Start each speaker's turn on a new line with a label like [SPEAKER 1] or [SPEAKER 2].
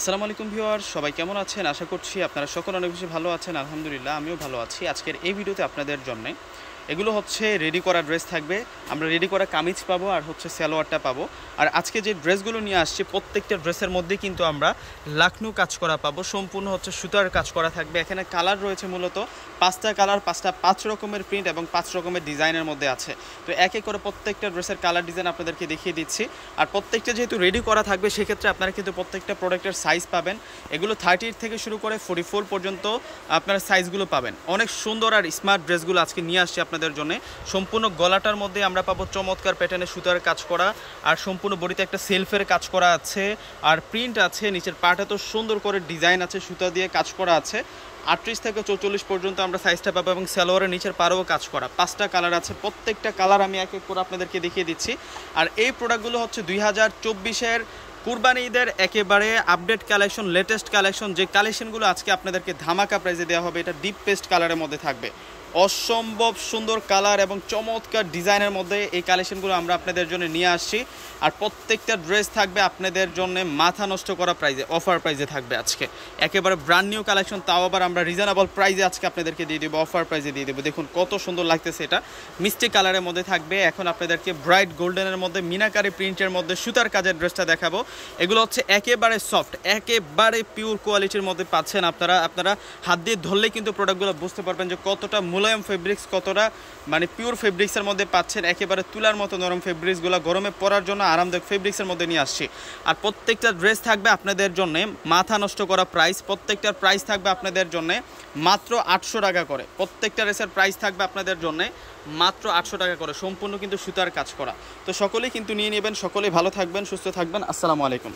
[SPEAKER 1] আসসালামু আলাইকুম ভিউয়ার সবাই কেমন আছেন আশা করছি আপনারা সকল অনেক বেশি ভালো আছেন আলহামদুলিল্লাহ আমিও ভালো আছি আজকের এই ভিডিওতে আপনাদের জন্য এগুলো হচ্ছে রেডি করা ড্রেস থাকবে আমরা রেডি করা কামিজ পাবো আর হচ্ছে সালোয়ারটা পাবো আর আজকে যে ড্রেসগুলো নিয়ে আসছি প্রত্যেকটা ড্রেসের মধ্যে কিন্তু আমরা লাখনু কাজ করা পাবো সম্পূর্ণ হচ্ছে সুতার কাজ করা থাকবে এখানে কালার রয়েছে মূলত পাঁচটা কালার পাঁচটা পাঁচ রকমের প্রিন্ট এবং পাঁচ রকমের ডিজাইনের মধ্যে আছে তো একে করে প্রত্যেকটা ড্রেসের কালার ডিজাইন আপনাদেরকে দেখিয়ে দিচ্ছি আর প্রত্যেকটা যেহেতু রেডি করা থাকবে সেক্ষেত্রে আপনারা কিন্তু প্রত্যেকটা প্রোডাক্টের সাইজ পাবেন এগুলো থার্টির থেকে শুরু করে ফোর্টি পর্যন্ত আপনারা সাইজগুলো পাবেন অনেক সুন্দর আর স্মার্ট ড্রেসগুলো আজকে নিয়ে আসছে আপনাদের জন্য সম্পূর্ণ গলাটার মধ্যে আমরা পাবো চমৎকার প্যাটার্নে সুতার কাজ করা আর সম্পূর্ণ বডিতে একটা সেলফের কাজ করা আছে আর প্রিন্ট আছে নিচের পাটা তো সুন্দর করে ডিজাইন আছে সুতা দিয়ে কাজ করা আছে আটত্রিশ থেকে চৌচল্লিশ পর্যন্ত আমরা সাইজটা পাবো এবং সালোয়ারের নিচের পারও কাজ করা পাঁচটা কালার আছে প্রত্যেকটা কালার আমি এক এক করে আপনাদেরকে দেখিয়ে দিচ্ছি আর এই প্রোডাক্টগুলো হচ্ছে দুই হাজার চব্বিশের কুরবানি ঈদের একেবারে আপডেট কালেকশন লেটেস্ট কালেকশন যে কালেকশনগুলো আজকে আপনাদেরকে ধামাকা প্রাইজে দেওয়া হবে এটা ডিপ পেস্ট কালারের মধ্যে থাকবে অসম্ভব সুন্দর কালার এবং চমৎকার ডিজাইনের মধ্যে এই কালেকশনগুলো আমরা আপনাদের জন্য নিয়ে আসছি আর প্রত্যেকটা ড্রেস থাকবে আপনাদের জন্য মাথা নষ্ট করা প্রাইজে অফার প্রাইজে থাকবে আজকে একেবারে ব্র্যান্ড নিউ কালেকশন তাও আবার আমরা রিজনেবল প্রাইজে আজকে আপনাদেরকে দিয়ে দেবো অফার প্রাইজে দিয়ে দেবো দেখুন কত সুন্দর লাগতেছে এটা মিষ্টি কালারের মধ্যে থাকবে এখন আপনাদেরকে ব্রাইট গোল্ডেনের মধ্যে মিনাকারি প্রিন্টের মধ্যে সুতার কাজের ড্রেসটা দেখাবো এগুলো হচ্ছে একেবারে সফট একেবারে পিওর কোয়ালিটির মধ্যে পাচ্ছেন আপনারা আপনারা হাত দিয়ে ধরলে কিন্তু প্রোডাক্টগুলো বুঝতে পারবেন যে কতটা মূল মোলায়ম ফেব্রিক্স কতটা মানে পিওর ফেব্রিক্সের মধ্যে পাচ্ছেন একেবারে তুলার মতো নরম ফেব্রিক্সগুলো গরমে পরার জন্য আরামদায়ক ফেব্রিক্সের মধ্যে নিয়ে আসছি আর প্রত্যেকটা ড্রেস থাকবে আপনাদের জন্য মাথা নষ্ট করা প্রাইস প্রত্যেকটার প্রাইস থাকবে আপনাদের জন্য মাত্র আটশো টাকা করে প্রত্যেকটা ড্রেসের প্রাইস থাকবে আপনাদের জন্য মাত্র আটশো টাকা করে সম্পূর্ণ কিন্তু সুতার কাজ করা তো সকলেই কিন্তু নিয়ে নেবেন সকলেই ভালো থাকবেন সুস্থ থাকবেন আসসালামু আলাইকুম